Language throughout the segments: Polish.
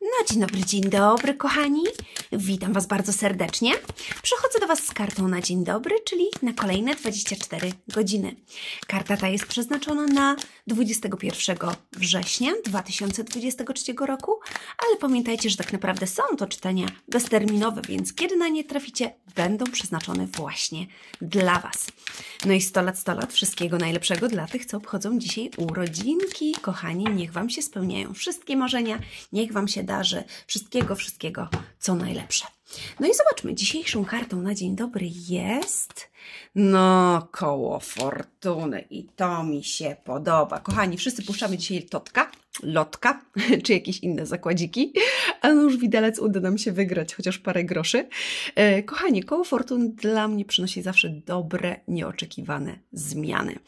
No dzień dobry, dzień dobry kochani. Witam Was bardzo serdecznie. Przechodzę do Was z kartą na dzień dobry, czyli na kolejne 24 godziny. Karta ta jest przeznaczona na 21 września 2023 roku, ale pamiętajcie, że tak naprawdę są to czytania bezterminowe, więc kiedy na nie traficie, będą przeznaczone właśnie dla Was. No i 100 lat, 100 lat, wszystkiego najlepszego dla tych, co obchodzą dzisiaj urodzinki. Kochani, niech Wam się spełniają wszystkie marzenia, niech Wam się darzy wszystkiego, wszystkiego, co najlepsze najlepsze. No i zobaczmy, dzisiejszą kartą na dzień dobry jest no koło fortuny i to mi się podoba. Kochani, wszyscy puszczamy dzisiaj totka, lotka czy jakieś inne zakładziki, a no już widelec uda nam się wygrać chociaż parę groszy. E, kochani, koło fortuny dla mnie przynosi zawsze dobre, nieoczekiwane zmiany.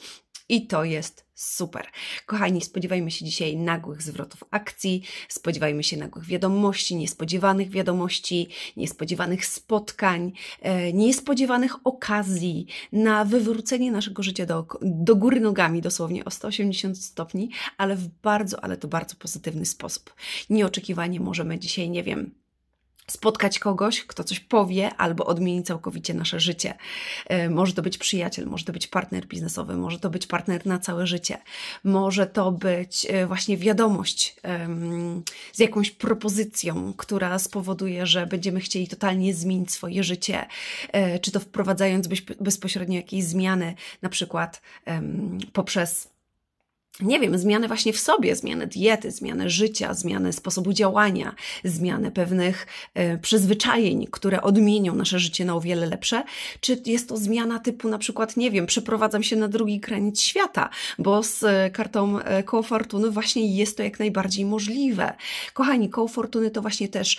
I to jest super. Kochani, spodziewajmy się dzisiaj nagłych zwrotów akcji, spodziewajmy się nagłych wiadomości, niespodziewanych wiadomości, niespodziewanych spotkań, e, niespodziewanych okazji na wywrócenie naszego życia do, do góry nogami, dosłownie o 180 stopni, ale w bardzo, ale to bardzo pozytywny sposób. Nieoczekiwanie możemy dzisiaj, nie wiem, spotkać kogoś, kto coś powie albo odmieni całkowicie nasze życie. E, może to być przyjaciel, może to być partner biznesowy, może to być partner na całe życie, może to być e, właśnie wiadomość z jakąś propozycją, która spowoduje, że będziemy chcieli totalnie zmienić swoje życie, e, czy to wprowadzając bezpośrednio jakieś zmiany, na przykład poprzez nie wiem, zmiany właśnie w sobie, zmiany diety, zmiany życia, zmiany sposobu działania, zmiany pewnych e, przyzwyczajeń, które odmienią nasze życie na o wiele lepsze, czy jest to zmiana typu na przykład, nie wiem, przeprowadzam się na drugi kraniec świata, bo z e, kartą e, koło fortuny właśnie jest to jak najbardziej możliwe. Kochani, koło fortuny to właśnie też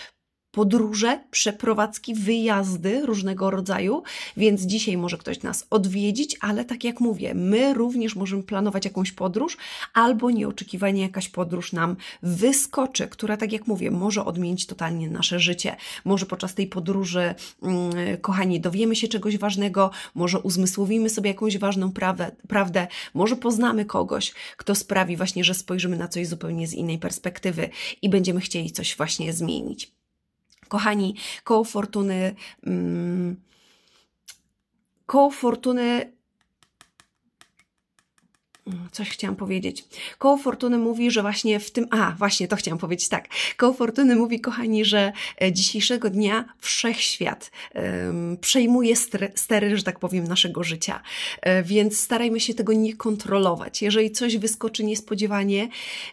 podróże, przeprowadzki, wyjazdy różnego rodzaju, więc dzisiaj może ktoś nas odwiedzić, ale tak jak mówię, my również możemy planować jakąś podróż, albo nieoczekiwanie jakaś podróż nam wyskoczy, która, tak jak mówię, może odmienić totalnie nasze życie. Może podczas tej podróży, mm, kochani, dowiemy się czegoś ważnego, może uzmysłowimy sobie jakąś ważną prawę, prawdę, może poznamy kogoś, kto sprawi właśnie, że spojrzymy na coś zupełnie z innej perspektywy i będziemy chcieli coś właśnie zmienić. Kochani, koło fortuny. Mm, koło fortuny Mm, coś chciałam powiedzieć. Koło Fortuny mówi, że właśnie w tym. A, właśnie to chciałam powiedzieć, tak. Koło Fortuny mówi, kochani, że e, dzisiejszego dnia wszechświat um, przejmuje stery, że tak powiem, naszego życia. E, więc starajmy się tego nie kontrolować. Jeżeli coś wyskoczy niespodziewanie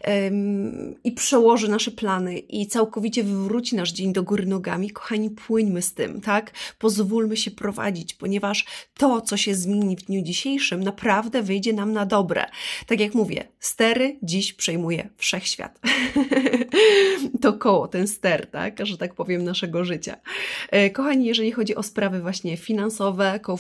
um, i przełoży nasze plany i całkowicie wywróci nasz dzień do góry nogami, kochani, płyńmy z tym, tak? Pozwólmy się prowadzić, ponieważ to, co się zmieni w dniu dzisiejszym, naprawdę wyjdzie nam na dobre dobre. Tak jak mówię, stery dziś przejmuje wszechświat. to koło, ten ster, tak, że tak powiem, naszego życia. E, kochani, jeżeli chodzi o sprawy właśnie finansowe, koło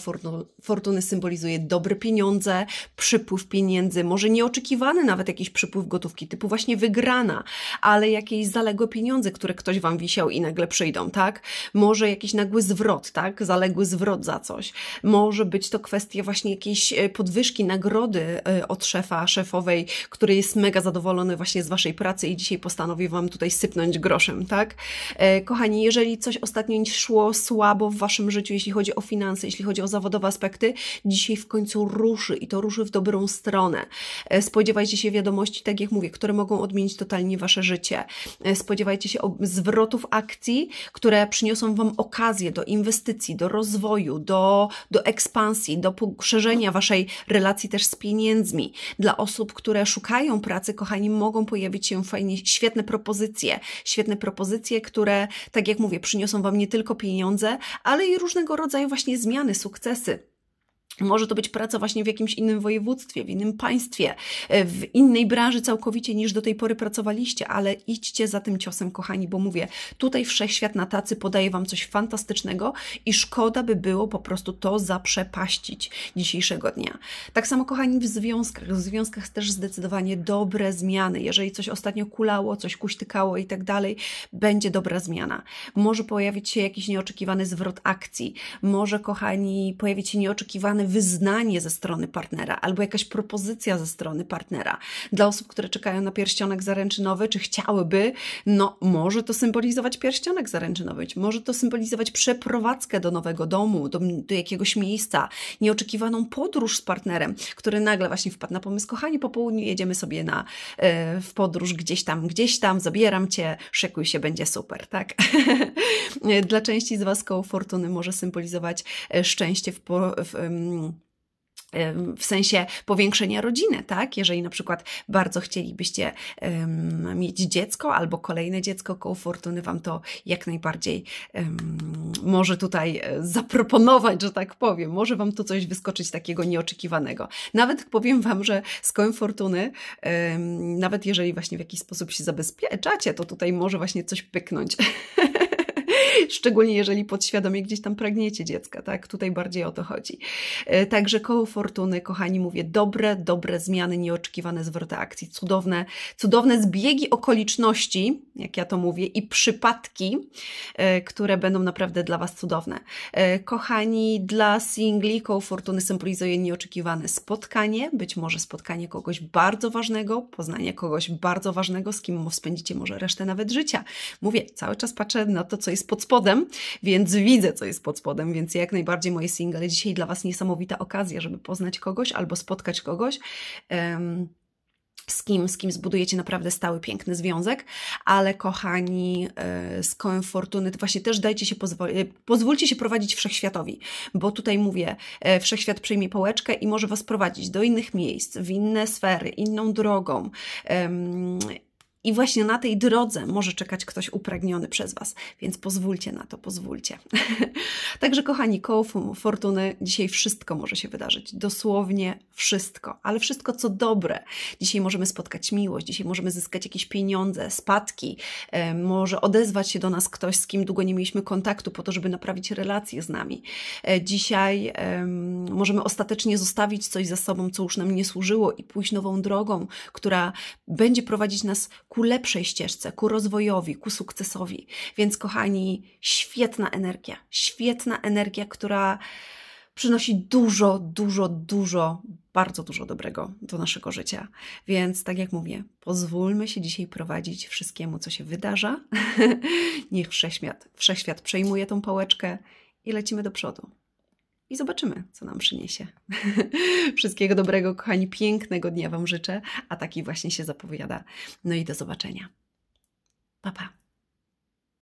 fortuny symbolizuje dobre pieniądze, przypływ pieniędzy, może nieoczekiwany nawet jakiś przypływ gotówki, typu właśnie wygrana, ale jakieś zaległe pieniądze, które ktoś Wam wisiał i nagle przyjdą, tak? Może jakiś nagły zwrot, tak? Zaległy zwrot za coś. Może być to kwestia właśnie jakiejś e, podwyżki, nagrody e, od szefa, szefowej, który jest mega zadowolony właśnie z waszej pracy i dzisiaj postanowił wam tutaj sypnąć groszem, tak? E, kochani, jeżeli coś ostatnio szło słabo w waszym życiu, jeśli chodzi o finanse, jeśli chodzi o zawodowe aspekty, dzisiaj w końcu ruszy i to ruszy w dobrą stronę. E, spodziewajcie się wiadomości, tak jak mówię, które mogą odmienić totalnie wasze życie. E, spodziewajcie się zwrotów akcji, które przyniosą wam okazję do inwestycji, do rozwoju, do, do ekspansji, do poszerzenia waszej relacji też z pieniędzmi dla osób, które szukają pracy, kochani, mogą pojawić się fajnie, świetne propozycje. Świetne propozycje, które, tak jak mówię, przyniosą Wam nie tylko pieniądze, ale i różnego rodzaju właśnie zmiany, sukcesy. Może to być praca właśnie w jakimś innym województwie, w innym państwie, e, w innej branży całkowicie niż do tej pory pracowaliście, ale idźcie za tym ciosem, kochani, bo mówię, tutaj wszechświat na tacy podaje Wam coś fantastycznego i szkoda by było po prostu to zaprzepaścić dzisiejszego dnia. Tak samo, kochani, w związkach. W związkach też zdecydowanie dobre zmiany. Jeżeli coś ostatnio kulało, coś kuśtykało i tak dalej, będzie dobra zmiana. Może pojawić się jakiś nieoczekiwany zwrot akcji, może, kochani, pojawić się nieoczekiwany wyznanie ze strony partnera albo jakaś propozycja ze strony partnera. Dla osób, które czekają na pierścionek zaręczynowy, czy chciałyby, no może to symbolizować pierścionek zaręczynowy, może to symbolizować przeprowadzkę do nowego domu, do, do jakiegoś miejsca, nieoczekiwaną podróż z partnerem, który nagle właśnie wpadł na pomysł, kochani, po południu jedziemy sobie na, e, w podróż gdzieś tam, gdzieś tam, zabieram cię, szykuj się, będzie super, tak? Dla części z Was koło fortuny może symbolizować e, szczęście w, w, w sensie powiększenia rodziny, tak? Jeżeli na przykład bardzo chcielibyście um, mieć dziecko albo kolejne dziecko koło fortuny, Wam to jak najbardziej um, może tutaj e, zaproponować, że tak powiem. Może Wam tu coś wyskoczyć takiego nieoczekiwanego. Nawet powiem Wam, że z kołem fortuny, um, nawet jeżeli właśnie w jakiś sposób się zabezpieczacie, to tutaj może właśnie coś pyknąć. szczególnie jeżeli podświadomie gdzieś tam pragniecie dziecka, tak? Tutaj bardziej o to chodzi. E, także koło fortuny, kochani, mówię, dobre, dobre zmiany, nieoczekiwane zwroty akcji, cudowne, cudowne zbiegi okoliczności, jak ja to mówię, i przypadki, e, które będą naprawdę dla Was cudowne. E, kochani, dla singli koło fortuny symbolizuje nieoczekiwane spotkanie, być może spotkanie kogoś bardzo ważnego, poznanie kogoś bardzo ważnego, z kim spędzicie może resztę nawet życia. Mówię, cały czas patrzę na to, co jest pod spodem, spodem, więc widzę, co jest pod spodem, więc jak najbardziej moje single. Dzisiaj dla Was niesamowita okazja, żeby poznać kogoś albo spotkać kogoś. Um, z kim, z kim zbudujecie naprawdę stały, piękny związek, ale kochani e, z kołem fortuny, to właśnie też dajcie się, pozwolić, e, pozwólcie się prowadzić wszechświatowi, bo tutaj mówię, e, wszechświat przyjmie pałeczkę i może Was prowadzić do innych miejsc, w inne sfery, inną drogą, i właśnie na tej drodze może czekać ktoś upragniony przez Was, więc pozwólcie na to, pozwólcie. Także, kochani, koło fortuny dzisiaj wszystko może się wydarzyć. Dosłownie wszystko, ale wszystko co dobre. Dzisiaj możemy spotkać miłość, dzisiaj możemy zyskać jakieś pieniądze, spadki, e, może odezwać się do nas ktoś, z kim długo nie mieliśmy kontaktu, po to, żeby naprawić relacje z nami. E, dzisiaj e, możemy ostatecznie zostawić coś za sobą, co już nam nie służyło i pójść nową drogą, która będzie prowadzić nas ku ku lepszej ścieżce, ku rozwojowi, ku sukcesowi. Więc, kochani, świetna energia, świetna energia, która przynosi dużo, dużo, dużo, bardzo dużo dobrego do naszego życia. Więc, tak jak mówię, pozwólmy się dzisiaj prowadzić wszystkiemu, co się wydarza. Niech wszechświat, wszechświat przejmuje tą pałeczkę i lecimy do przodu i zobaczymy, co nam przyniesie. Wszystkiego dobrego, kochani, pięknego dnia Wam życzę, a taki właśnie się zapowiada. No i do zobaczenia. Pa, pa.